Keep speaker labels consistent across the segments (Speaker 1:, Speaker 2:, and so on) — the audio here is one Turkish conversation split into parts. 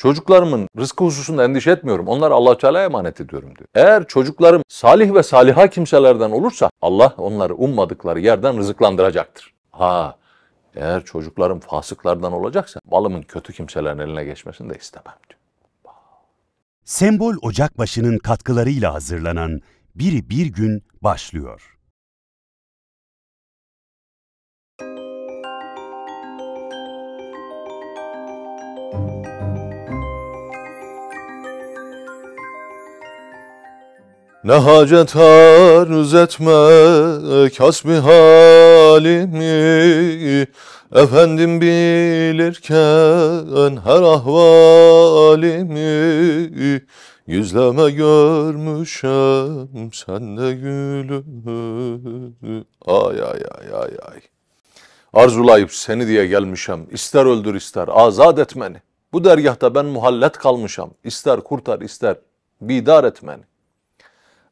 Speaker 1: Çocuklarımın rızkı hususunda endişe etmiyorum. Onları allah Teala'ya emanet ediyorum diyor. Eğer çocuklarım salih ve saliha kimselerden olursa Allah onları ummadıkları yerden rızıklandıracaktır. Ha eğer çocuklarım fasıklardan olacaksa malımın kötü kimselerin eline geçmesini de istemem diyor. Sembol Ocakbaşı'nın katkılarıyla hazırlanan Biri Bir Gün başlıyor. Ne hacet arz etme kasbi halimi Efendim bilirken her ahvalimi Yüzleme görmüşem sende gülümü Ay ay ay ay ay Arzulayıp seni diye gelmişem ister öldür ister azat etmeni Bu dergahta ben muhallet kalmışam ister kurtar ister bidar etmeni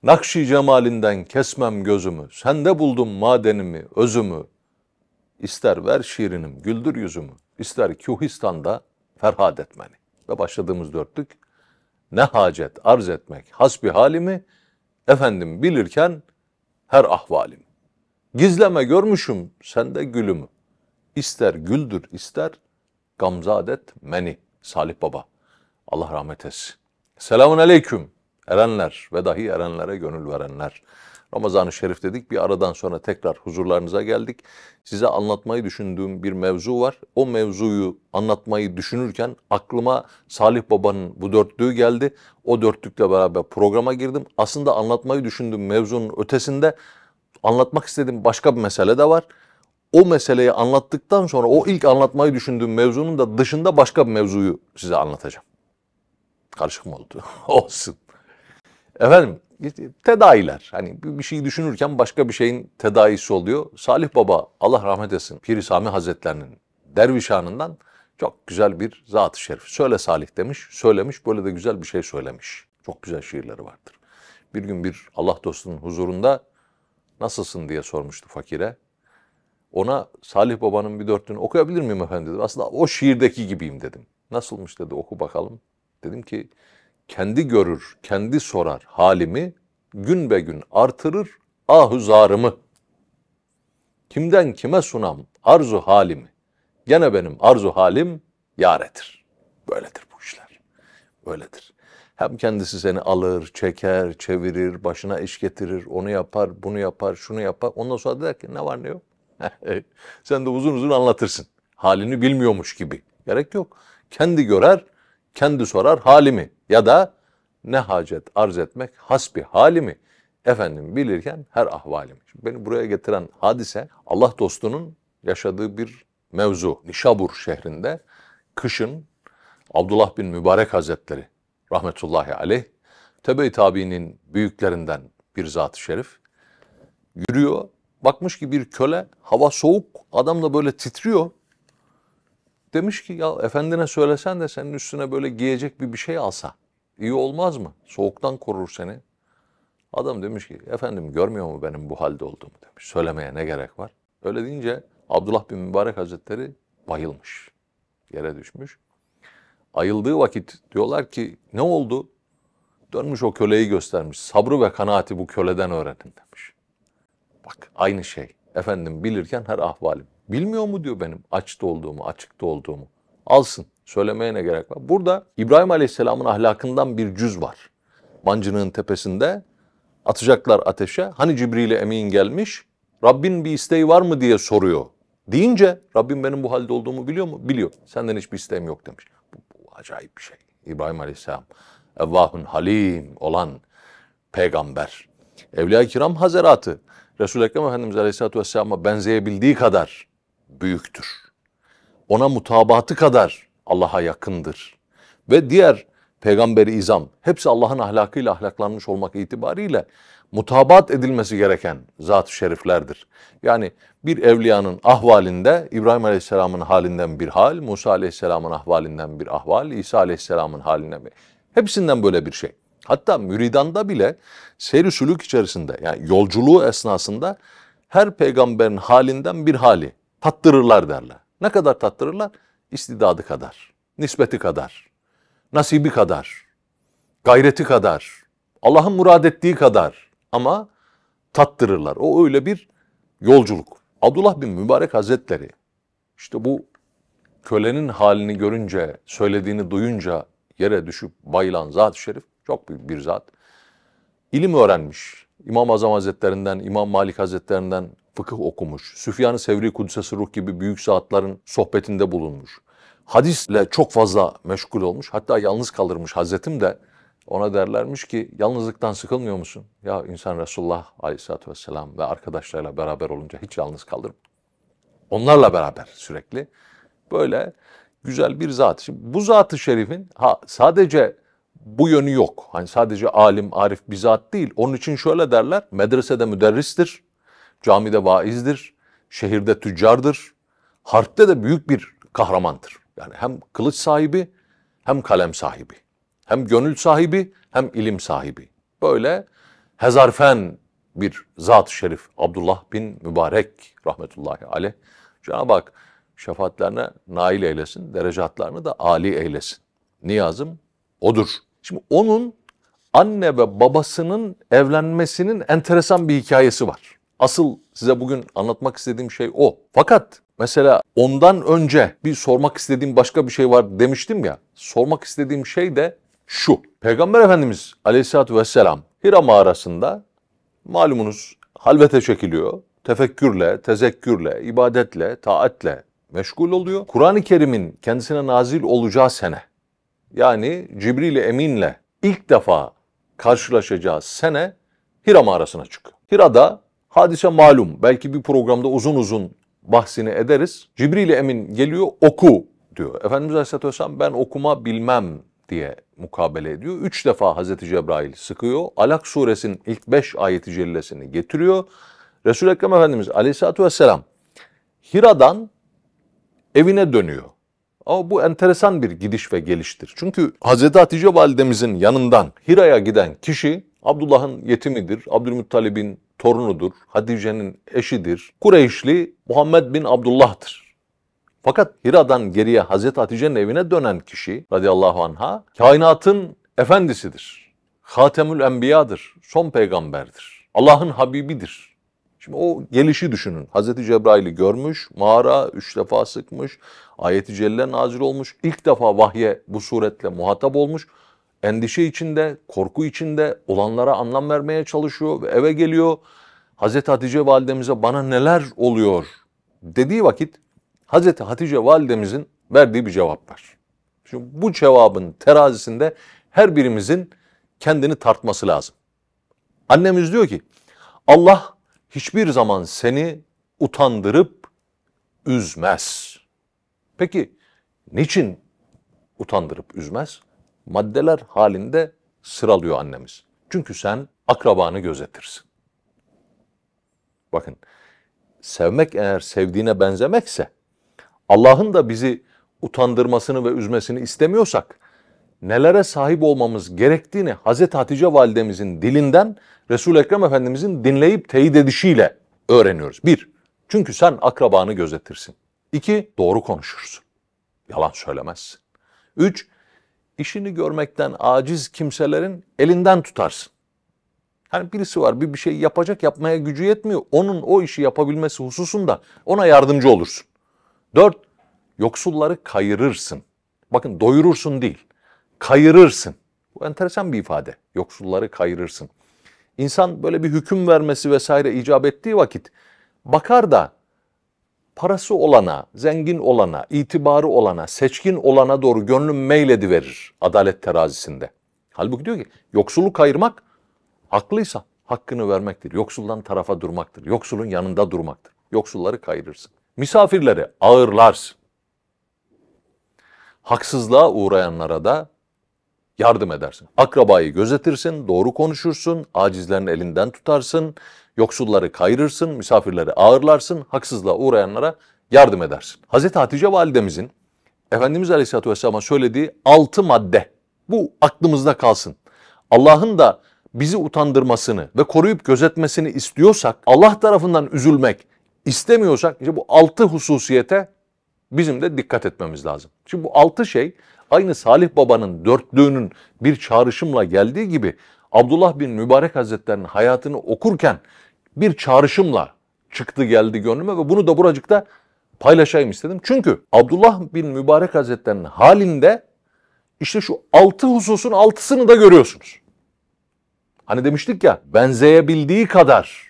Speaker 1: Nakşi cemalinden kesmem gözümü, sende buldum madenimi, özümü. İster ver şiirinim, güldür yüzümü, ister Kuhistan'da ferhad etmeni. Ve başladığımız dörtlük, ne hacet arz etmek hasbi halimi, efendim bilirken her ahvalim. Gizleme görmüşüm sende gülümü, ister güldür ister gamzadet meni. Salih Baba, Allah rahmet etsin. Selamun Aleyküm erenler ve dahi erenlere gönül verenler. Ramazan-ı Şerif dedik bir aradan sonra tekrar huzurlarınıza geldik. Size anlatmayı düşündüğüm bir mevzu var. O mevzuyu anlatmayı düşünürken aklıma Salih Baba'nın bu dörtlüğü geldi. O dörtlükle beraber programa girdim. Aslında anlatmayı düşündüğüm mevzunun ötesinde anlatmak istediğim başka bir mesele de var o meseleyi anlattıktan sonra o ilk anlatmayı düşündüğüm mevzunun da dışında başka bir mevzuyu size anlatacağım. Karışık mı oldu? Olsun. Efendim tedaviler. Hani bir şey düşünürken başka bir şeyin tedavisi oluyor. Salih Baba Allah rahmet etsin Piri Sami Hazretlerinin dervişanından çok güzel bir zat-ı şerif. Söyle Salih demiş, söylemiş, böyle de güzel bir şey söylemiş. Çok güzel şiirleri vardır. Bir gün bir Allah dostunun huzurunda nasılsın diye sormuştu fakire. Ona Salih Baba'nın bir dörtünü okuyabilir miyim efendim dedim. Aslında o şiirdeki gibiyim dedim. Nasılmış dedi oku bakalım. Dedim ki kendi görür, kendi sorar halimi, gün be gün artırır ahuzarımı. Kimden kime sunam arzu halimi. Gene benim arzu halim yaredir. Böyledir bu işler. Böyledir. Hem kendisi seni alır, çeker, çevirir, başına iş getirir, onu yapar, bunu yapar, şunu yapar. Ondan sonra der ki ne var ne yok. Sen de uzun uzun anlatırsın. Halini bilmiyormuş gibi. Gerek yok. Kendi görer, kendi sorar halimi ya da ne hacet arz etmek hasbi halimi efendim bilirken her ahvalimi. Şimdi beni buraya getiren hadise Allah dostunun yaşadığı bir mevzu. Nişabur şehrinde kışın Abdullah bin Mübarek Hazretleri rahmetullahi aleyh tebe Tabi'nin büyüklerinden bir zat-ı şerif yürüyor. Bakmış ki bir köle hava soğuk adam da böyle titriyor. Demiş ki ya efendine söylesen de senin üstüne böyle giyecek bir bir şey alsa iyi olmaz mı? Soğuktan korur seni. Adam demiş ki efendim görmüyor mu benim bu halde olduğumu demiş. Söylemeye ne gerek var? Öyle deyince Abdullah bin Mübarek Hazretleri bayılmış. Yere düşmüş. Ayıldığı vakit diyorlar ki ne oldu? Dönmüş o köleyi göstermiş. Sabrı ve kanaati bu köleden öğrenin demiş. Bak aynı şey. Efendim bilirken her ahvalim. Bilmiyor mu diyor benim açta olduğumu, açıkta olduğumu. Alsın. Söylemeye ne gerek var? Burada İbrahim Aleyhisselam'ın ahlakından bir cüz var. Mancının tepesinde atacaklar ateşe. Hani Cibril'e emin gelmiş. Rabbin bir isteği var mı diye soruyor. Deyince Rabbim benim bu halde olduğumu biliyor mu? Biliyor. Senden hiçbir isteğim yok demiş. Bu, bu acayip bir şey. İbrahim Aleyhisselam. Evvahun halim olan peygamber. Evliya-i Kiram Hazeratı. Resul-i Ekrem Efendimiz Aleyhisselatü Vesselam'a benzeyebildiği kadar büyüktür. Ona mutabatı kadar Allah'a yakındır. Ve diğer peygamberi izam hepsi Allah'ın ahlakıyla ahlaklanmış olmak itibariyle mutabat edilmesi gereken zat-ı şeriflerdir. Yani bir evliyanın ahvalinde İbrahim Aleyhisselam'ın halinden bir hal, Musa Aleyhisselam'ın ahvalinden bir ahval, İsa Aleyhisselam'ın halinden bir Hepsinden böyle bir şey. Hatta müridanda bile seyri sülük içerisinde yani yolculuğu esnasında her peygamberin halinden bir hali tattırırlar derler. Ne kadar tattırırlar? İstidadı kadar, nispeti kadar, nasibi kadar, gayreti kadar, Allah'ın murad ettiği kadar ama tattırırlar. O öyle bir yolculuk. Abdullah bin Mübarek Hazretleri işte bu kölenin halini görünce, söylediğini duyunca yere düşüp bayılan zat-ı şerif çok büyük bir zat. İlim öğrenmiş. İmam Azam Hazretlerinden, İmam Malik Hazretlerinden, fıkıh okumuş. Süfyan-ı Sevri Kudüs'e Ruh gibi büyük saatlerin sohbetinde bulunmuş. Hadisle çok fazla meşgul olmuş. Hatta yalnız kalırmış Hazretim de ona derlermiş ki yalnızlıktan sıkılmıyor musun? Ya insan Resulullah Aleyhisselatü Vesselam ve arkadaşlarıyla beraber olunca hiç yalnız kalır mı? Onlarla beraber sürekli böyle güzel bir zat. Şimdi bu zatı şerifin ha, sadece bu yönü yok. Hani sadece alim, arif bir zat değil. Onun için şöyle derler, medresede müderristir, Camide vaizdir, şehirde tüccardır, harpte de büyük bir kahramandır. Yani hem kılıç sahibi hem kalem sahibi, hem gönül sahibi hem ilim sahibi. Böyle hezarfen bir zat-ı şerif Abdullah bin Mübarek rahmetullahi aleyh. Cenab-ı Hak şefaatlerine nail eylesin, derecatlarını da âli eylesin. Niyazım odur. Şimdi onun anne ve babasının evlenmesinin enteresan bir hikayesi var. Asıl size bugün anlatmak istediğim şey o. Fakat mesela ondan önce bir sormak istediğim başka bir şey var demiştim ya. Sormak istediğim şey de şu. Peygamber Efendimiz Aleyhisselatü Vesselam Hira mağarasında malumunuz halvete çekiliyor. Tefekkürle, tezekkürle, ibadetle, taatle meşgul oluyor. Kur'an-ı Kerim'in kendisine nazil olacağı sene yani Cibril Emin'le ilk defa karşılaşacağı sene Hira mağarasına çıkıyor. Hira'da Hadise malum. Belki bir programda uzun uzun bahsini ederiz. Cibril Emin geliyor oku diyor. Efendimiz Aleyhisselatü Vesselam ben okuma bilmem diye mukabele ediyor. Üç defa Hazreti Cebrail sıkıyor. Alak suresinin ilk beş ayeti cellesini getiriyor. Resul-i Ekrem Efendimiz Aleyhisselatü Vesselam Hira'dan evine dönüyor. Ama bu enteresan bir gidiş ve geliştir. Çünkü Hazreti Hatice validemizin yanından Hira'ya giden kişi Abdullah'ın yetimidir, Abdülmuttalib'in torunudur, Hatice'nin eşidir. Kureyşli Muhammed bin Abdullah'tır. Fakat Hira'dan geriye Hazreti Hatice'nin evine dönen kişi radıyallahu anha kainatın efendisidir. Hatemül Enbiya'dır, son peygamberdir. Allah'ın Habibidir. Şimdi o gelişi düşünün. Hazreti Cebrail'i görmüş, mağara üç defa sıkmış, ayeti celle nazil olmuş, ilk defa vahye bu suretle muhatap olmuş endişe içinde, korku içinde olanlara anlam vermeye çalışıyor ve eve geliyor. Hazreti Hatice validemize bana neler oluyor dediği vakit Hazreti Hatice validemizin verdiği bir cevap var. Şimdi bu cevabın terazisinde her birimizin kendini tartması lazım. Annemiz diyor ki Allah hiçbir zaman seni utandırıp üzmez. Peki niçin utandırıp üzmez? maddeler halinde sıralıyor annemiz. Çünkü sen akrabanı gözetirsin. Bakın sevmek eğer sevdiğine benzemekse Allah'ın da bizi utandırmasını ve üzmesini istemiyorsak nelere sahip olmamız gerektiğini Hazreti Hatice validemizin dilinden resul Ekrem Efendimizin dinleyip teyit edişiyle öğreniyoruz. Bir, çünkü sen akrabanı gözetirsin. İki, doğru konuşursun. Yalan söylemezsin. Üç, işini görmekten aciz kimselerin elinden tutarsın. Hani birisi var bir bir şey yapacak yapmaya gücü yetmiyor. Onun o işi yapabilmesi hususunda ona yardımcı olursun. Dört, yoksulları kayırırsın. Bakın doyurursun değil, kayırırsın. Bu enteresan bir ifade. Yoksulları kayırırsın. İnsan böyle bir hüküm vermesi vesaire icap ettiği vakit bakar da parası olana, zengin olana, itibarı olana, seçkin olana doğru gönlüm meyledi verir adalet terazisinde. Halbuki diyor ki yoksulu kayırmak haklıysa hakkını vermektir. Yoksuldan tarafa durmaktır. Yoksulun yanında durmaktır. Yoksulları kayırırsın. Misafirleri ağırlarsın. Haksızlığa uğrayanlara da yardım edersin. Akrabayı gözetirsin, doğru konuşursun, acizlerin elinden tutarsın, Yoksulları kayırırsın, misafirleri ağırlarsın, haksızlığa uğrayanlara yardım edersin. Hz. Hatice validemizin Efendimiz Aleyhisselatü Vesselam'a söylediği altı madde. Bu aklımızda kalsın. Allah'ın da bizi utandırmasını ve koruyup gözetmesini istiyorsak, Allah tarafından üzülmek istemiyorsak işte bu altı hususiyete bizim de dikkat etmemiz lazım. Şimdi bu altı şey aynı Salih Baba'nın dörtlüğünün bir çağrışımla geldiği gibi Abdullah bin Mübarek Hazretleri'nin hayatını okurken bir çağrışımla çıktı geldi gönlüme ve bunu da buracıkta paylaşayım istedim. Çünkü Abdullah bin Mübarek Hazretleri'nin halinde işte şu altı hususun altısını da görüyorsunuz. Hani demiştik ya benzeyebildiği kadar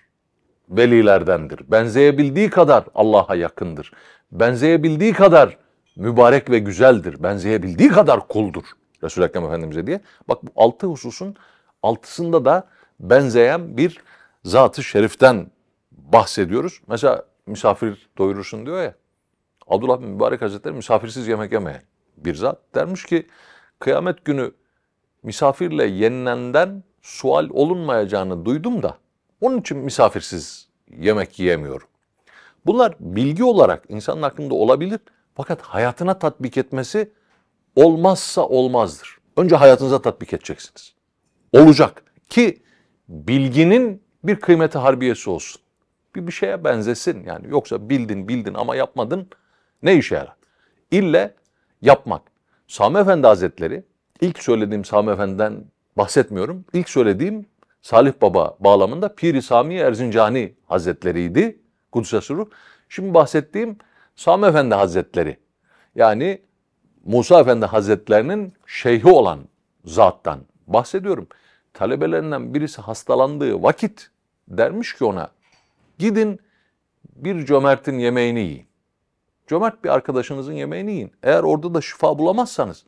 Speaker 1: velilerdendir. Benzeyebildiği kadar Allah'a yakındır. Benzeyebildiği kadar mübarek ve güzeldir. Benzeyebildiği kadar kuldur. Resul-i Ekrem Efendimiz'e diye. Bak bu altı hususun altısında da benzeyen bir Zatı şeriften bahsediyoruz. Mesela misafir doyurursun diyor ya. Abdullah bin Mübarek Hazretleri misafirsiz yemek yemeyen bir zat. Dermiş ki kıyamet günü misafirle yenilenden sual olunmayacağını duydum da onun için misafirsiz yemek yiyemiyorum. Bunlar bilgi olarak insanın aklında olabilir fakat hayatına tatbik etmesi olmazsa olmazdır. Önce hayatınıza tatbik edeceksiniz. Olacak ki bilginin bir kıymeti harbiyesi olsun. Bir, bir şeye benzesin yani. Yoksa bildin bildin ama yapmadın ne işe yarar? İlle yapmak. Sami Efendi Hazretleri, ilk söylediğim Sami Efendi'den bahsetmiyorum. İlk söylediğim Salih Baba bağlamında Piri Sami Erzincani Hazretleri'ydi. Kudüs'e sürür. Şimdi bahsettiğim Sami Efendi Hazretleri. Yani Musa Efendi Hazretlerinin şeyhi olan zattan bahsediyorum talebelerinden birisi hastalandığı vakit dermiş ki ona gidin bir cömertin yemeğini yiyin. Cömert bir arkadaşınızın yemeğini yiyin. Eğer orada da şifa bulamazsanız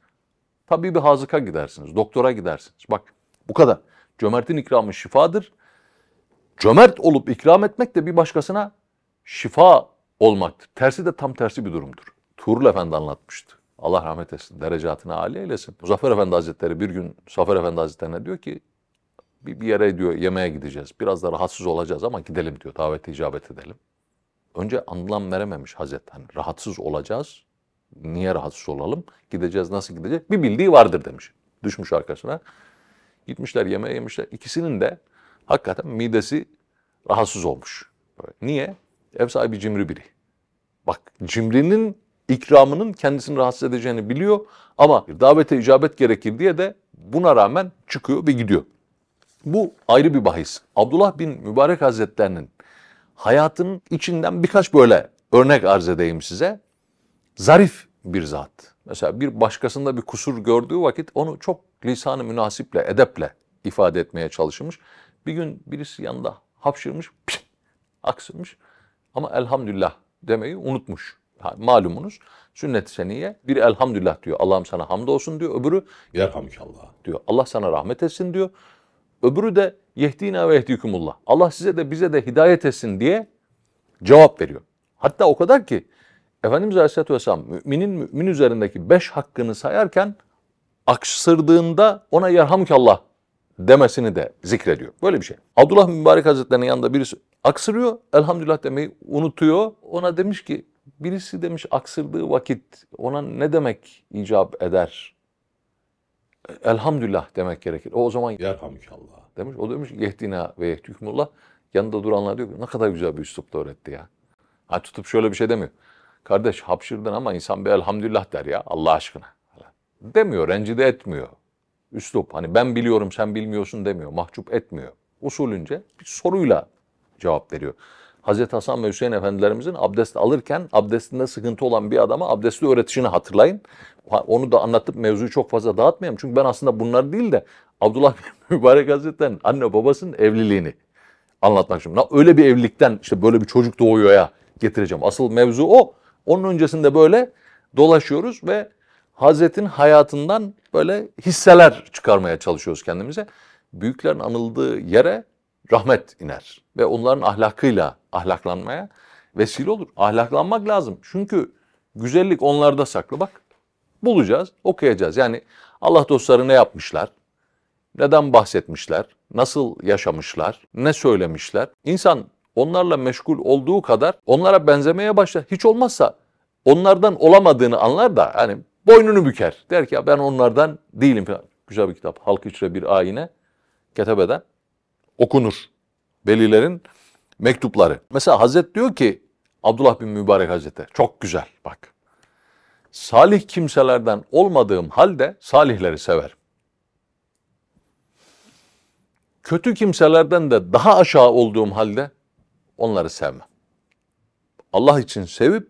Speaker 1: tabii bir hazıka gidersiniz, doktora gidersiniz. Bak bu kadar. Cömertin ikramı şifadır. Cömert olup ikram etmek de bir başkasına şifa olmaktır. Tersi de tam tersi bir durumdur. Tuğrul Efendi anlatmıştı. Allah rahmet etsin, derecatını âli eylesin. Muzaffer Efendi Hazretleri bir gün Muzaffer Efendi Hazretleri'ne diyor ki, bir, bir yere diyor yemeğe gideceğiz. Biraz da rahatsız olacağız ama gidelim diyor. Davete icabet edelim. Önce anlam verememiş Hazret. Hani rahatsız olacağız. Niye rahatsız olalım? Gideceğiz nasıl gideceğiz Bir bildiği vardır demiş. Düşmüş arkasına. Gitmişler yemeğe yemişler. İkisinin de hakikaten midesi rahatsız olmuş. Niye? Ev sahibi cimri biri. Bak cimrinin ikramının kendisini rahatsız edeceğini biliyor ama davete icabet gerekir diye de buna rağmen çıkıyor ve gidiyor. Bu ayrı bir bahis. Abdullah bin Mübarek Hazretlerinin hayatının içinden birkaç böyle örnek arz edeyim size. Zarif bir zat. Mesela bir başkasında bir kusur gördüğü vakit onu çok lisanı münasiple, edeple ifade etmeye çalışmış. Bir gün birisi yanında hapşırmış, pişt, aksırmış ama elhamdülillah demeyi unutmuş. Malumunuz sünnet seniye bir elhamdülillah diyor. Allah'ım sana hamdolsun diyor. Öbürü yerhamdülillah diyor. Allah sana rahmet etsin diyor. Öbürü de yehdina ve yehdikumullah. Allah size de bize de hidayet etsin diye cevap veriyor. Hatta o kadar ki Efendimiz Aleyhisselatü Vesselam müminin mümin üzerindeki beş hakkını sayarken aksırdığında ona yerhamkallah demesini de zikrediyor. Böyle bir şey. Abdullah Mübarek Hazretleri'nin yanında birisi aksırıyor. Elhamdülillah demeyi unutuyor. Ona demiş ki birisi demiş aksırdığı vakit ona ne demek icap eder elhamdülillah demek gerekir. O o zaman yerhamdülillah demiş. O demiş yehdina ve yehdükmullah. Yanında duranlar diyor ki ne kadar güzel bir üslupla öğretti ya. Ha tutup şöyle bir şey demiyor. Kardeş hapşırdın ama insan bir elhamdülillah der ya Allah aşkına. Demiyor, rencide etmiyor. Üslup hani ben biliyorum sen bilmiyorsun demiyor, mahcup etmiyor. Usulünce bir soruyla cevap veriyor. Hazreti Hasan ve Hüseyin Efendilerimizin abdest alırken abdestinde sıkıntı olan bir adama abdestli öğretişini hatırlayın. Onu da anlatıp mevzuyu çok fazla dağıtmayayım. Çünkü ben aslında bunlar değil de Abdullah Mübarek Hazretleri'nin anne babasının evliliğini anlatmak istiyorum. Öyle bir evlilikten işte böyle bir çocuk doğuyor ya getireceğim. Asıl mevzu o. Onun öncesinde böyle dolaşıyoruz ve Hazretin hayatından böyle hisseler çıkarmaya çalışıyoruz kendimize. Büyüklerin anıldığı yere rahmet iner ve onların ahlakıyla ahlaklanmaya vesile olur. Ahlaklanmak lazım. Çünkü güzellik onlarda saklı. Bak bulacağız, okuyacağız. Yani Allah dostları ne yapmışlar? Neden bahsetmişler? Nasıl yaşamışlar? Ne söylemişler? İnsan onlarla meşgul olduğu kadar onlara benzemeye başlar. Hiç olmazsa onlardan olamadığını anlar da hani boynunu büker. Der ki ya ben onlardan değilim falan. Güzel bir kitap. Halk içre bir ayine. Ketebe'den okunur. Velilerin mektupları. Mesela Hazret diyor ki Abdullah bin Mübarek Hazretleri çok güzel bak. Salih kimselerden olmadığım halde salihleri severim. Kötü kimselerden de daha aşağı olduğum halde onları sevmem. Allah için sevip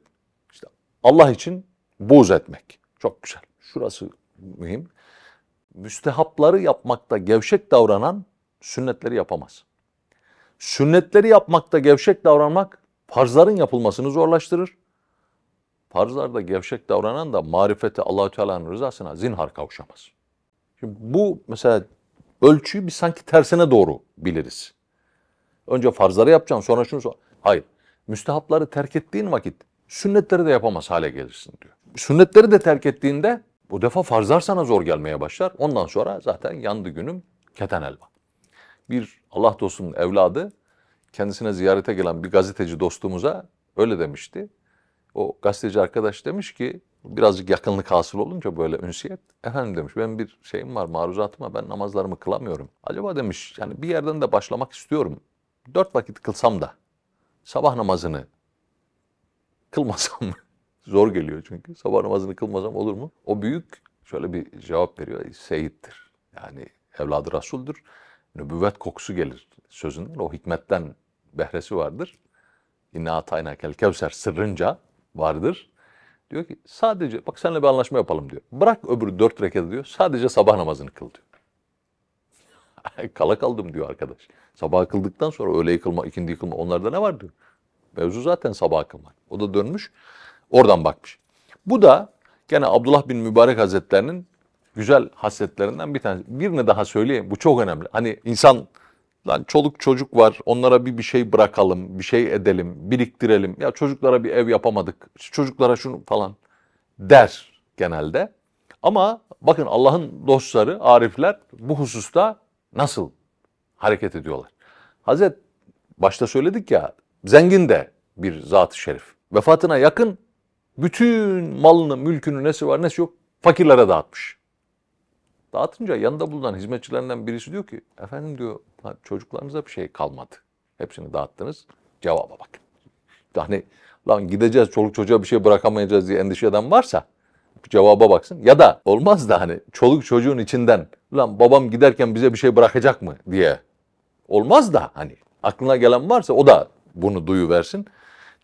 Speaker 1: işte Allah için buğz etmek. Çok güzel. Şurası mühim. Müstehapları yapmakta gevşek davranan sünnetleri yapamaz. Sünnetleri yapmakta gevşek davranmak farzların yapılmasını zorlaştırır. Farzlarda gevşek davranan da marifeti Allahü Teala'nın rızasına zinhar kavuşamaz. Şimdi bu mesela ölçüyü bir sanki tersine doğru biliriz. Önce farzları yapacaksın sonra şunu sonra. Hayır. Müstehapları terk ettiğin vakit sünnetleri de yapamaz hale gelirsin diyor. Sünnetleri de terk ettiğinde bu defa farzlar sana zor gelmeye başlar. Ondan sonra zaten yandı günüm keten elba bir Allah dostunun evladı kendisine ziyarete gelen bir gazeteci dostumuza öyle demişti. O gazeteci arkadaş demiş ki birazcık yakınlık hasıl olunca böyle ünsiyet. Efendim demiş ben bir şeyim var maruzatıma ben namazlarımı kılamıyorum. Acaba demiş yani bir yerden de başlamak istiyorum. Dört vakit kılsam da sabah namazını kılmasam mı? Zor geliyor çünkü. Sabah namazını kılmasam olur mu? O büyük şöyle bir cevap veriyor. Seyittir. Yani evladı Resul'dür nübüvvet kokusu gelir sözünün o hikmetten behresi vardır. İnna atayna kel kevser sırrınca vardır. Diyor ki sadece bak seninle bir anlaşma yapalım diyor. Bırak öbürü dört reket diyor. Sadece sabah namazını kıl diyor. Kala kaldım diyor arkadaş. Sabah kıldıktan sonra öğle yıkılma, ikindi yıkılma onlarda ne var diyor. Mevzu zaten sabah kılmak. O da dönmüş oradan bakmış. Bu da gene Abdullah bin Mübarek Hazretlerinin güzel hasletlerinden bir tanesi. Birini daha söyleyeyim. Bu çok önemli. Hani insan lan çoluk çocuk var. Onlara bir bir şey bırakalım, bir şey edelim, biriktirelim. Ya çocuklara bir ev yapamadık. Çocuklara şunu falan der genelde. Ama bakın Allah'ın dostları, arifler bu hususta nasıl hareket ediyorlar? Hazret başta söyledik ya zengin de bir zat-ı şerif. Vefatına yakın bütün malını, mülkünü, nesi var, nesi yok fakirlere dağıtmış. Dağıtınca yanında bulunan hizmetçilerinden birisi diyor ki efendim diyor çocuklarınıza bir şey kalmadı. Hepsini dağıttınız. Cevaba bak. Yani lan gideceğiz çoluk çocuğa bir şey bırakamayacağız diye endişe eden varsa cevaba baksın. Ya da olmaz da hani çoluk çocuğun içinden lan babam giderken bize bir şey bırakacak mı diye olmaz da hani aklına gelen varsa o da bunu duyu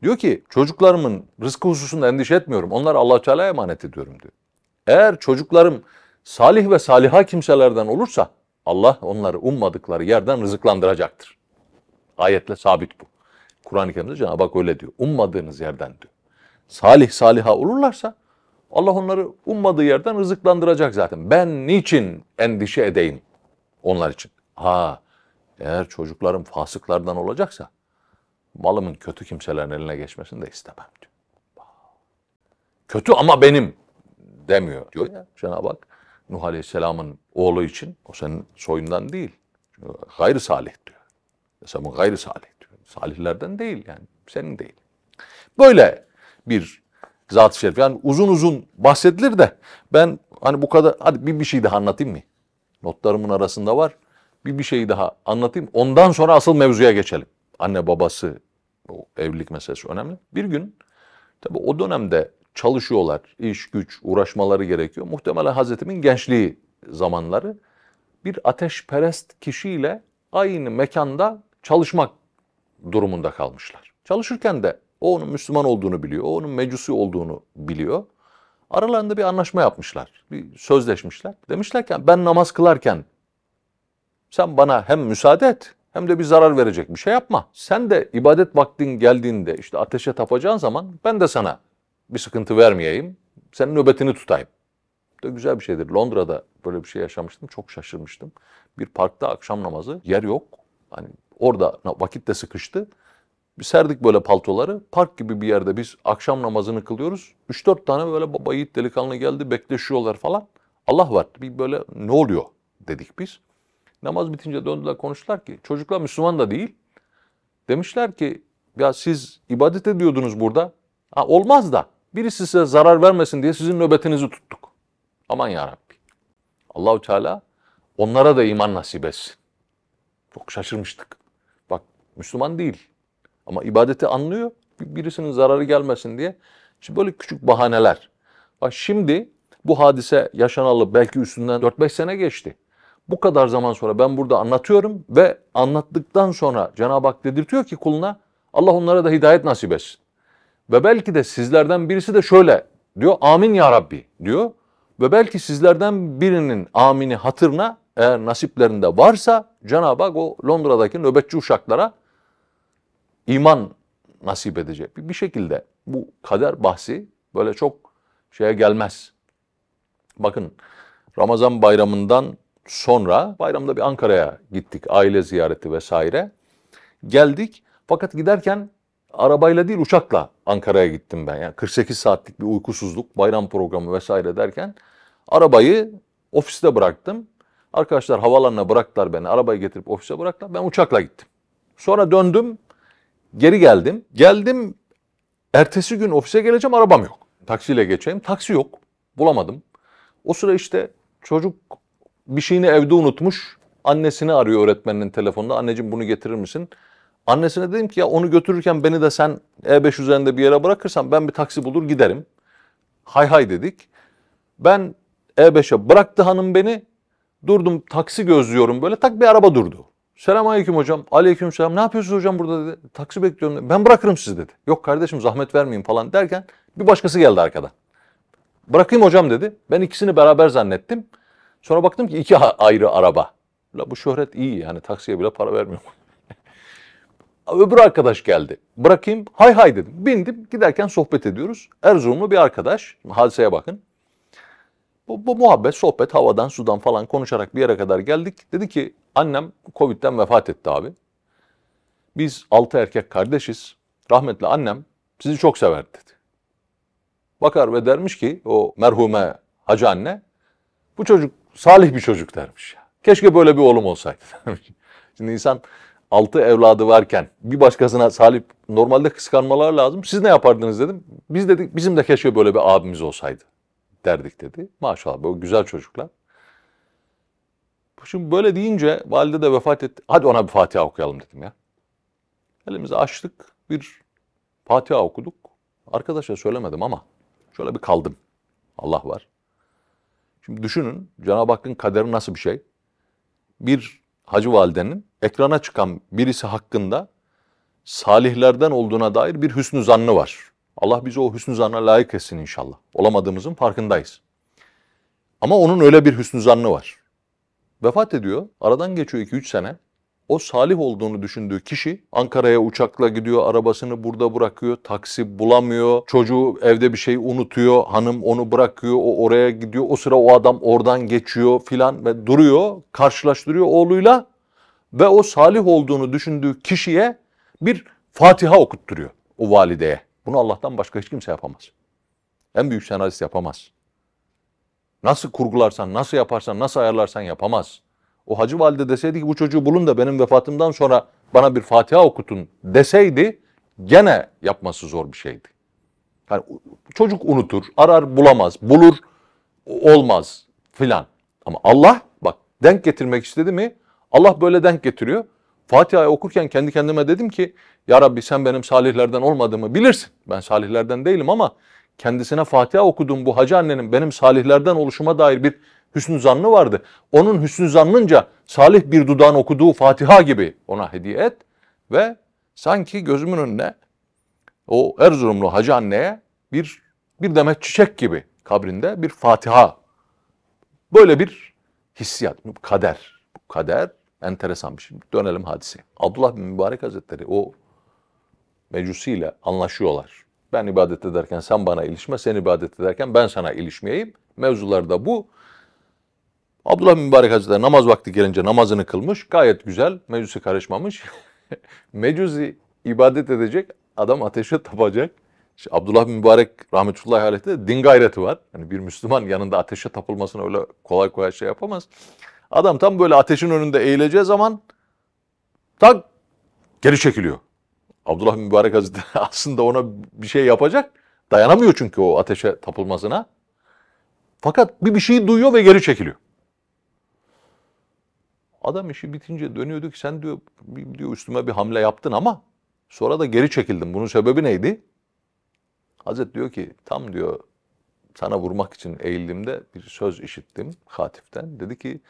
Speaker 1: Diyor ki çocuklarımın rızkı hususunda endişe etmiyorum. Onları Allah Teala'ya emanet ediyorum diyor. Eğer çocuklarım salih ve saliha kimselerden olursa Allah onları ummadıkları yerden rızıklandıracaktır. Ayetle sabit bu. Kur'an-ı Kerim'de Cenab-ı Hak öyle diyor. Ummadığınız yerden diyor. Salih saliha olurlarsa Allah onları ummadığı yerden rızıklandıracak zaten. Ben niçin endişe edeyim onlar için? Ha, eğer çocuklarım fasıklardan olacaksa malımın kötü kimselerin eline geçmesini de istemem diyor. Kötü ama benim demiyor diyor ya Cenab-ı Hak. Nuh Aleyhisselam'ın oğlu için. O senin soyundan değil. gayrı salih diyor. Esamın gayrı salih diyor. Salihlerden değil yani. Senin değil. Böyle bir zat-ı şerif. Yani uzun uzun bahsedilir de ben hani bu kadar hadi bir, bir şey daha anlatayım mı? Notlarımın arasında var. Bir bir şey daha anlatayım. Ondan sonra asıl mevzuya geçelim. Anne babası o evlilik meselesi önemli. Bir gün tabii o dönemde çalışıyorlar. İş, güç, uğraşmaları gerekiyor. Muhtemelen Hazretimin gençliği zamanları bir ateşperest kişiyle aynı mekanda çalışmak durumunda kalmışlar. Çalışırken de o onun Müslüman olduğunu biliyor, o onun mecusi olduğunu biliyor. Aralarında bir anlaşma yapmışlar, bir sözleşmişler. Demişler ki ben namaz kılarken sen bana hem müsaade et hem de bir zarar verecek bir şey yapma. Sen de ibadet vaktin geldiğinde işte ateşe tapacağın zaman ben de sana bir sıkıntı vermeyeyim. senin nöbetini tutayım. da güzel bir şeydir. Londra'da böyle bir şey yaşamıştım. Çok şaşırmıştım. Bir parkta akşam namazı yer yok. Hani orada vakit de sıkıştı. Bir serdik böyle paltoları. Park gibi bir yerde biz akşam namazını kılıyoruz. 3-4 tane böyle baba yiğit delikanlı geldi bekleşiyorlar falan. Allah var. Bir böyle ne oluyor dedik biz. Namaz bitince döndüler konuştular ki çocuklar Müslüman da değil. Demişler ki ya siz ibadet ediyordunuz burada. Ha, olmaz da Birisi size zarar vermesin diye sizin nöbetinizi tuttuk. Aman ya Rabbi. Allahu Teala onlara da iman nasip etsin. Çok şaşırmıştık. Bak Müslüman değil ama ibadeti anlıyor. Birisinin zararı gelmesin diye. İşte böyle küçük bahaneler. Bak şimdi bu hadise yaşanalı belki üstünden 4-5 sene geçti. Bu kadar zaman sonra ben burada anlatıyorum ve anlattıktan sonra Cenab-ı Hak dedirtiyor ki kuluna Allah onlara da hidayet nasip etsin. Ve belki de sizlerden birisi de şöyle diyor amin ya Rabbi diyor. Ve belki sizlerden birinin amini hatırına eğer nasiplerinde varsa Cenab-ı Hak o Londra'daki nöbetçi uşaklara iman nasip edecek. Bir şekilde bu kader bahsi böyle çok şeye gelmez. Bakın Ramazan bayramından sonra bayramda bir Ankara'ya gittik aile ziyareti vesaire. Geldik fakat giderken arabayla değil uçakla Ankara'ya gittim ben. Yani 48 saatlik bir uykusuzluk, bayram programı vesaire derken arabayı ofiste bıraktım. Arkadaşlar havalanına bıraktılar beni. Arabayı getirip ofise bıraktılar. Ben uçakla gittim. Sonra döndüm. Geri geldim. Geldim. Ertesi gün ofise geleceğim. Arabam yok. Taksiyle geçeyim. Taksi yok. Bulamadım. O sıra işte çocuk bir şeyini evde unutmuş. Annesini arıyor öğretmeninin telefonunda. Anneciğim bunu getirir misin? Annesine dedim ki ya onu götürürken beni de sen E5 üzerinde bir yere bırakırsan ben bir taksi bulur giderim. Hay hay dedik. Ben E5'e bıraktı hanım beni. Durdum taksi gözlüyorum böyle tak bir araba durdu. Selam aleyküm hocam. Aleyküm selam. Ne yapıyorsunuz hocam burada dedi. Taksi bekliyorum. Ben bırakırım sizi dedi. Yok kardeşim zahmet vermeyin falan derken bir başkası geldi arkadan. Bırakayım hocam dedi. Ben ikisini beraber zannettim. Sonra baktım ki iki ayrı araba. La bu şöhret iyi yani taksiye bile para vermiyor. Öbür arkadaş geldi. Bırakayım. Hay hay dedim. Bindim. Giderken sohbet ediyoruz. Erzurumlu bir arkadaş. Hadiseye bakın. Bu, bu muhabbet, sohbet havadan, sudan falan konuşarak bir yere kadar geldik. Dedi ki annem Covid'den vefat etti abi. Biz altı erkek kardeşiz. Rahmetli annem sizi çok severdi dedi. Bakar ve dermiş ki o merhume hacı anne bu çocuk salih bir çocuk dermiş. Keşke böyle bir oğlum olsaydı Şimdi insan altı evladı varken bir başkasına salip normalde kıskanmalar lazım. Siz ne yapardınız dedim. Biz dedik bizim de keşke böyle bir abimiz olsaydı derdik dedi. Maşallah böyle güzel çocuklar. Şimdi böyle deyince valide de vefat etti. Hadi ona bir Fatiha okuyalım dedim ya. Elimizi açtık bir Fatiha okuduk. Arkadaşa söylemedim ama şöyle bir kaldım. Allah var. Şimdi düşünün Cenab-ı Hakk'ın kaderi nasıl bir şey? Bir Hacı Valide'nin ekrana çıkan birisi hakkında salihlerden olduğuna dair bir hüsnü zannı var. Allah bizi o hüsnü zanna layık etsin inşallah. Olamadığımızın farkındayız. Ama onun öyle bir hüsnü zannı var. Vefat ediyor. Aradan geçiyor 2-3 sene o salih olduğunu düşündüğü kişi Ankara'ya uçakla gidiyor, arabasını burada bırakıyor, taksi bulamıyor, çocuğu evde bir şey unutuyor, hanım onu bırakıyor, o oraya gidiyor, o sıra o adam oradan geçiyor filan ve duruyor, karşılaştırıyor oğluyla ve o salih olduğunu düşündüğü kişiye bir Fatiha okutturuyor o valideye. Bunu Allah'tan başka hiç kimse yapamaz. En büyük senarist yapamaz. Nasıl kurgularsan, nasıl yaparsan, nasıl ayarlarsan yapamaz o hacı valide deseydi ki bu çocuğu bulun da benim vefatımdan sonra bana bir Fatiha okutun deseydi gene yapması zor bir şeydi. Yani çocuk unutur, arar bulamaz, bulur olmaz filan. Ama Allah bak denk getirmek istedi mi Allah böyle denk getiriyor. Fatiha'yı okurken kendi kendime dedim ki ya Rabbi sen benim salihlerden olmadığımı bilirsin. Ben salihlerden değilim ama kendisine Fatiha okudum bu hacı annenin benim salihlerden oluşuma dair bir hüsnü zannı vardı. Onun hüsnü zannınca salih bir dudağın okuduğu Fatiha gibi ona hediye et ve sanki gözümün önüne o Erzurumlu hacı anneye bir bir demet çiçek gibi kabrinde bir Fatiha. Böyle bir hissiyat, kader. bu Kader enteresan bir şey. Dönelim hadise. Abdullah bin Mübarek Hazretleri o mecusiyle anlaşıyorlar. Ben ibadet ederken sen bana ilişme, sen ibadet ederken ben sana ilişmeyeyim. Mevzularda bu. Abdullah Mübarek Hazretleri namaz vakti gelince namazını kılmış. Gayet güzel. Meclise karışmamış. Mecusi ibadet edecek. Adam ateşe tapacak. İşte Abdullah Mübarek rahmetullahi aleyh de din gayreti var. Yani bir Müslüman yanında ateşe tapılmasına öyle kolay kolay şey yapamaz. Adam tam böyle ateşin önünde eğileceği zaman tak geri çekiliyor. Abdullah Mübarek Hazretleri aslında ona bir şey yapacak. Dayanamıyor çünkü o ateşe tapılmasına. Fakat bir bir şey duyuyor ve geri çekiliyor. Adam işi bitince ki sen diyor, diyor üstüme bir hamle yaptın ama sonra da geri çekildin. Bunun sebebi neydi? Hazret diyor ki tam diyor sana vurmak için eğildiğimde bir söz işittim hatiften. Dedi ki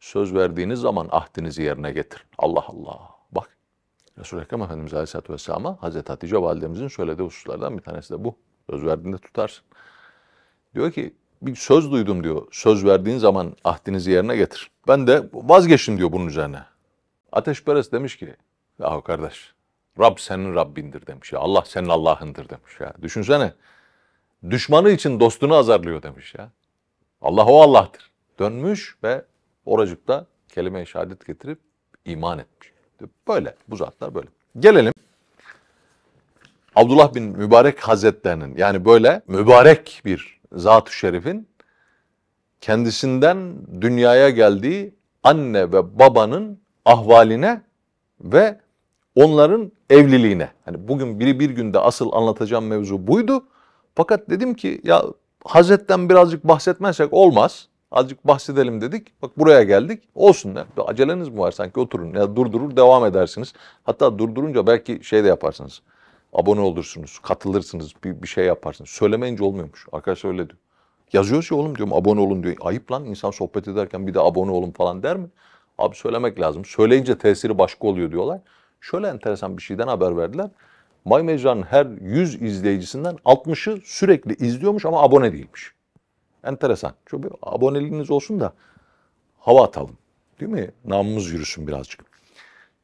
Speaker 1: söz verdiğiniz zaman ahdinizi yerine getir. Allah Allah. Bak Resul-i Ekrem Efendimiz Aleyhisselatü Vesselam'a Hazreti Hatice Validemizin söylediği hususlardan bir tanesi de bu. Söz verdiğinde tutarsın. Diyor ki bir söz duydum diyor. Söz verdiğin zaman ahdinizi yerine getir. Ben de vazgeçtim diyor bunun üzerine. Ateşperest demiş ki, ya kardeş Rab senin Rabbindir demiş ya. Allah senin Allah'ındır demiş ya. Düşünsene. Düşmanı için dostunu azarlıyor demiş ya. Allah o Allah'tır. Dönmüş ve oracıkta kelime-i şehadet getirip iman etmiş. Böyle bu zatlar böyle. Gelelim Abdullah bin Mübarek Hazretlerinin yani böyle mübarek bir Zat-ı Şerif'in kendisinden dünyaya geldiği anne ve babanın ahvaline ve onların evliliğine. Hani bugün biri bir günde asıl anlatacağım mevzu buydu. Fakat dedim ki ya Hazret'ten birazcık bahsetmezsek olmaz. Azıcık bahsedelim dedik. Bak buraya geldik. Olsun ya. Aceleniz mi var sanki oturun ya durdurur devam edersiniz. Hatta durdurunca belki şey de yaparsınız. Abone olursunuz, katılırsınız, bir, bir şey yaparsınız. Söylemeyince olmuyormuş. Arkadaş öyle diyor. Yazıyoruz ya oğlum diyorum abone olun diyor. Ayıp lan insan sohbet ederken bir de abone olun falan der mi? Abi söylemek lazım. Söyleyince tesiri başka oluyor diyorlar. Şöyle enteresan bir şeyden haber verdiler. Bay Mecra'nın her 100 izleyicisinden 60'ı sürekli izliyormuş ama abone değilmiş. Enteresan. Çok bir aboneliğiniz olsun da hava atalım. Değil mi? Namımız yürüsün birazcık.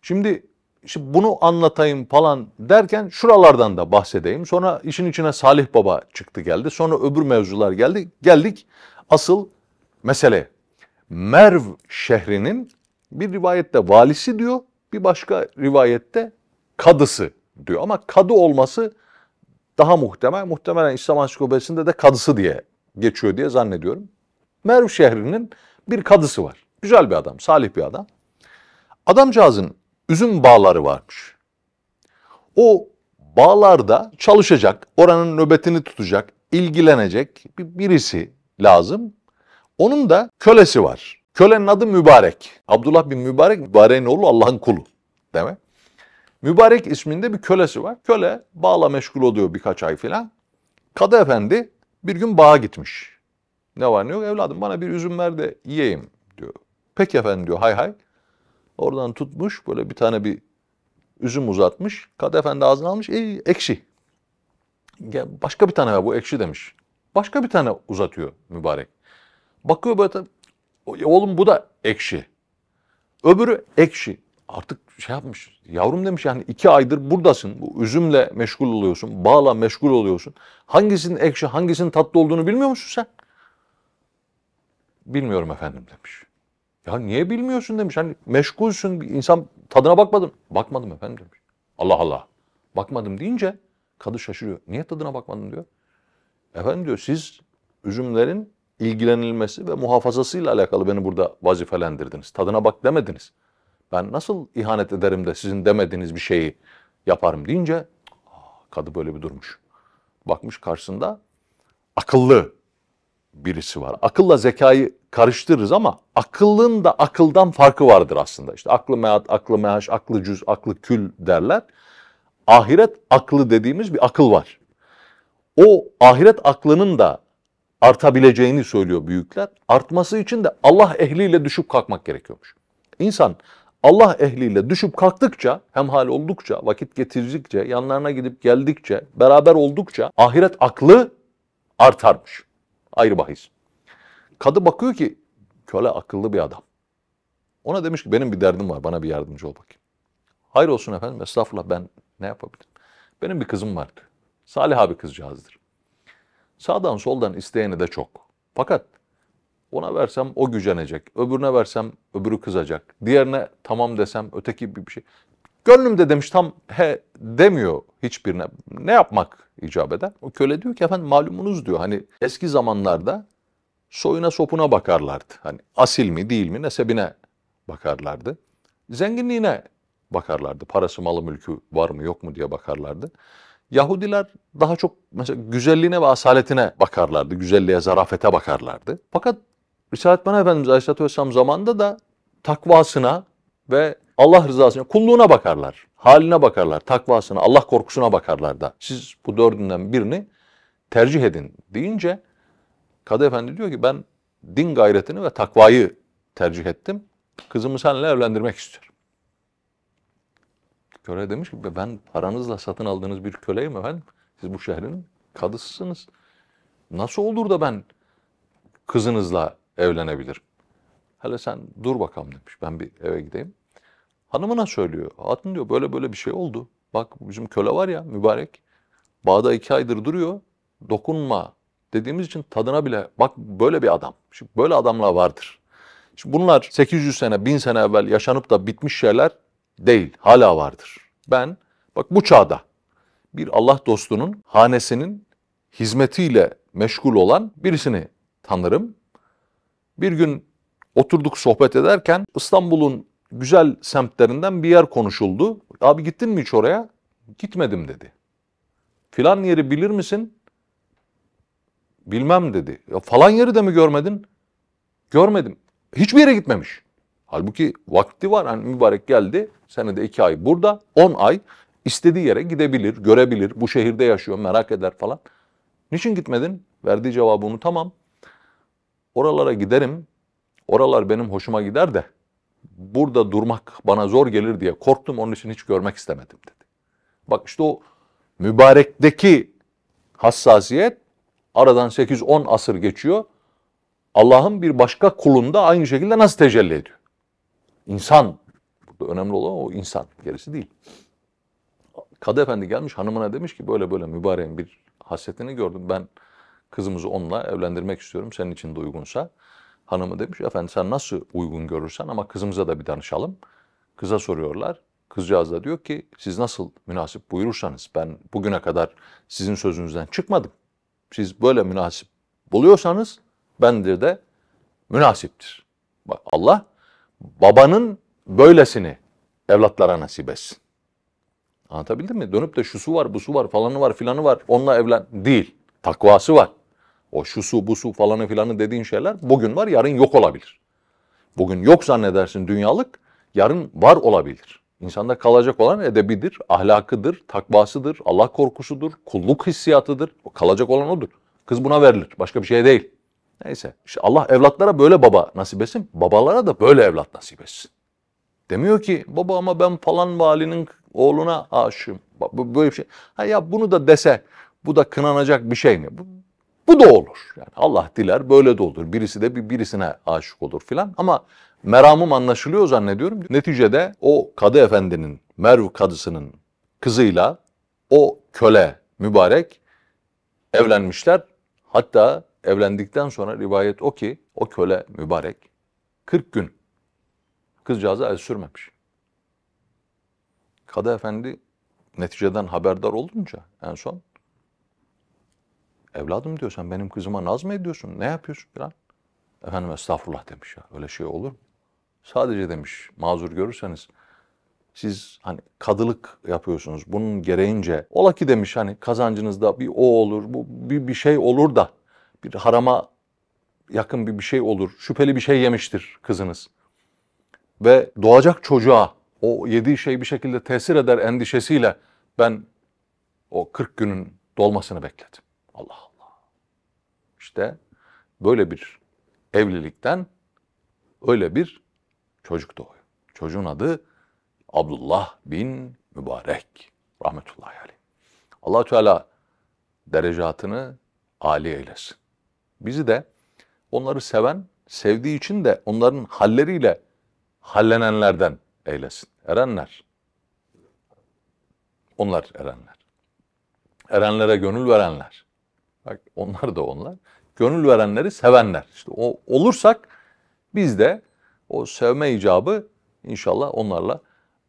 Speaker 1: Şimdi Şimdi bunu anlatayım falan derken şuralardan da bahsedeyim. Sonra işin içine Salih Baba çıktı geldi. Sonra öbür mevzular geldi. Geldik asıl mesele. Merv şehrinin bir rivayette valisi diyor, bir başka rivayette kadısı diyor. Ama kadı olması daha muhtemel. Muhtemelen İslam Ansiklopedisi'nde de kadısı diye geçiyor diye zannediyorum. Merv şehrinin bir kadısı var. Güzel bir adam, salih bir adam. Adamcağızın üzüm bağları varmış. O bağlarda çalışacak, oranın nöbetini tutacak, ilgilenecek bir birisi lazım. Onun da kölesi var. Kölenin adı Mübarek. Abdullah bin Mübarek, Mübarek'in oğlu Allah'ın kulu. Değil mi? Mübarek isminde bir kölesi var. Köle bağla meşgul oluyor birkaç ay filan. Kadı efendi bir gün bağa gitmiş. Ne var ne yok evladım bana bir üzüm ver de yiyeyim diyor. Peki efendim diyor hay hay. Oradan tutmuş böyle bir tane bir üzüm uzatmış. Kadı Efendi ağzına almış. Ey ekşi. Ya başka bir tane var bu ekşi demiş. Başka bir tane uzatıyor mübarek. Bakıyor böyle oğlum bu da ekşi. Öbürü ekşi. Artık şey yapmış. Yavrum demiş yani iki aydır buradasın. Bu üzümle meşgul oluyorsun. Bağla meşgul oluyorsun. Hangisinin ekşi hangisinin tatlı olduğunu bilmiyor musun sen? Bilmiyorum efendim demiş. Ya niye bilmiyorsun demiş. Hani meşgulsün insan tadına bakmadım, Bakmadım efendim demiş. Allah Allah. Bakmadım deyince kadı şaşırıyor. Niye tadına bakmadın diyor. Efendim diyor siz üzümlerin ilgilenilmesi ve muhafazasıyla alakalı beni burada vazifelendirdiniz. Tadına bak demediniz. Ben nasıl ihanet ederim de sizin demediğiniz bir şeyi yaparım deyince kadı böyle bir durmuş. Bakmış karşısında akıllı, birisi var. Akılla zekayı karıştırırız ama akıllın da akıldan farkı vardır aslında. İşte aklı meat, aklı mehaş, aklı cüz, aklı kül derler. Ahiret aklı dediğimiz bir akıl var. O ahiret aklının da artabileceğini söylüyor büyükler. Artması için de Allah ehliyle düşüp kalkmak gerekiyormuş. İnsan Allah ehliyle düşüp kalktıkça, hemhal oldukça, vakit getirdikçe, yanlarına gidip geldikçe, beraber oldukça ahiret aklı artarmış. Ayrı bahis. Kadı bakıyor ki köle akıllı bir adam. Ona demiş ki benim bir derdim var bana bir yardımcı ol bakayım. Hayır olsun efendim estağfurullah ben ne yapabilirim? Benim bir kızım vardı. Salih abi kızcağızdır. Sağdan soldan isteyeni de çok. Fakat ona versem o gücenecek. Öbürüne versem öbürü kızacak. Diğerine tamam desem öteki bir şey. Gönlümde demiş tam he demiyor hiçbirine. Ne yapmak icap eder? O köle diyor ki efendim malumunuz diyor hani eski zamanlarda soyuna sopuna bakarlardı. Hani asil mi değil mi nesebine bakarlardı. Zenginliğine bakarlardı. Parası malı mülkü var mı yok mu diye bakarlardı. Yahudiler daha çok mesela güzelliğine ve asaletine bakarlardı. Güzelliğe, zarafete bakarlardı. Fakat Risalet Bana Efendimiz Aleyhisselatü Vesselam zamanında da takvasına, ve Allah rızasına, kulluğuna bakarlar. Haline bakarlar, takvasına, Allah korkusuna bakarlar da. Siz bu dördünden birini tercih edin deyince Kadı Efendi diyor ki ben din gayretini ve takvayı tercih ettim. Kızımı seninle evlendirmek istiyorum. Köle demiş ki ben paranızla satın aldığınız bir köleyim efendim. Siz bu şehrin kadısısınız. Nasıl olur da ben kızınızla evlenebilirim? Hele sen dur bakalım demiş. Ben bir eve gideyim. Hanımına söylüyor. Hatun diyor böyle böyle bir şey oldu. Bak bizim köle var ya mübarek. Bağda iki aydır duruyor. Dokunma dediğimiz için tadına bile bak böyle bir adam. Şimdi böyle adamlar vardır. Şimdi bunlar 800 sene, 1000 sene evvel yaşanıp da bitmiş şeyler değil. Hala vardır. Ben bak bu çağda bir Allah dostunun hanesinin hizmetiyle meşgul olan birisini tanırım. Bir gün oturduk sohbet ederken İstanbul'un güzel semtlerinden bir yer konuşuldu. Abi gittin mi hiç oraya? Gitmedim dedi. Filan yeri bilir misin? Bilmem dedi. Ya falan yeri de mi görmedin? Görmedim. Hiçbir yere gitmemiş. Halbuki vakti var. Hani mübarek geldi. de iki ay burada. On ay istediği yere gidebilir, görebilir. Bu şehirde yaşıyor, merak eder falan. Niçin gitmedin? Verdiği cevabı unutamam. Oralara giderim. Oralar benim hoşuma gider de burada durmak bana zor gelir diye korktum onun için hiç görmek istemedim dedi. Bak işte o mübarekteki hassasiyet aradan 8-10 asır geçiyor. Allah'ın bir başka kulunda aynı şekilde nasıl tecelli ediyor? İnsan. Burada önemli olan o insan. Gerisi değil. Kadı Efendi gelmiş hanımına demiş ki böyle böyle mübareğin bir hasretini gördüm. Ben kızımızı onunla evlendirmek istiyorum senin için de uygunsa hanımı demiş efendim sen nasıl uygun görürsen ama kızımıza da bir danışalım. Kıza soruyorlar. Kızcağız da diyor ki siz nasıl münasip buyurursanız ben bugüne kadar sizin sözünüzden çıkmadım. Siz böyle münasip buluyorsanız bendir de münasiptir. Bak Allah babanın böylesini evlatlara nasip etsin. Anlatabildim mi? Dönüp de şusu var, busu var, falanı var, filanı var, onunla evlen. Değil. Takvası var. O şu su, bu su falanı filanı dediğin şeyler bugün var, yarın yok olabilir. Bugün yok zannedersin dünyalık, yarın var olabilir. İnsanda kalacak olan edebidir, ahlakıdır, takvasıdır, Allah korkusudur, kulluk hissiyatıdır. O kalacak olan odur. Kız buna verilir. Başka bir şey değil. Neyse. İşte Allah evlatlara böyle baba nasip etsin. Babalara da böyle evlat nasip etsin. Demiyor ki baba ama ben falan valinin oğluna aşığım. Böyle bir şey. Ha ya bunu da dese bu da kınanacak bir şey mi? Bu da olur. Yani Allah diler böyle de olur. Birisi de bir birisine aşık olur filan ama meramım anlaşılıyor zannediyorum. Neticede o kadı efendinin, Merv kadısının kızıyla o köle mübarek evlenmişler. Hatta evlendikten sonra rivayet o ki o köle mübarek 40 gün kızcağıza el sürmemiş. Kadı efendi neticeden haberdar olunca en son Evladım diyor sen benim kızıma naz mı ediyorsun? Ne yapıyorsun falan. Efendim estağfurullah demiş ya. Öyle şey olur mu? Sadece demiş mazur görürseniz siz hani kadılık yapıyorsunuz. Bunun gereğince ola ki demiş hani kazancınızda bir o olur, bu bir, bir şey olur da bir harama yakın bir bir şey olur. Şüpheli bir şey yemiştir kızınız. Ve doğacak çocuğa o yediği şey bir şekilde tesir eder endişesiyle ben o 40 günün dolmasını bekledim. Allah Allah. İşte böyle bir evlilikten öyle bir çocuk doğuyor. Çocuğun adı Abdullah bin Mübarek rahmetullahi aleyh. Allah Teala derecatını âli eylesin. Bizi de onları seven, sevdiği için de onların halleriyle hallenenlerden eylesin. Erenler. Onlar erenler. Erenlere gönül verenler. Bak onlar da onlar. Gönül verenleri sevenler. İşte o olursak biz de o sevme icabı inşallah onlarla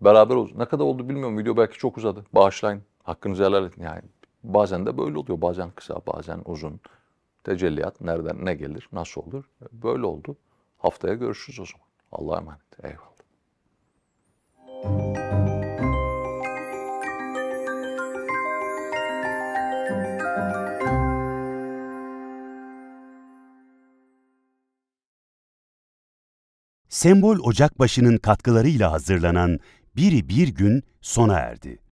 Speaker 1: beraber oluruz. Ne kadar oldu bilmiyorum. Video belki çok uzadı. Bağışlayın. Hakkınızı helal edin. Yani bazen de böyle oluyor. Bazen kısa, bazen uzun. Tecelliyat nereden ne gelir, nasıl olur? Böyle oldu. Haftaya görüşürüz o zaman. Allah'a emanet. Eyvallah. Thank Sembol Ocakbaşı'nın katkılarıyla hazırlanan Biri Bir Gün sona erdi.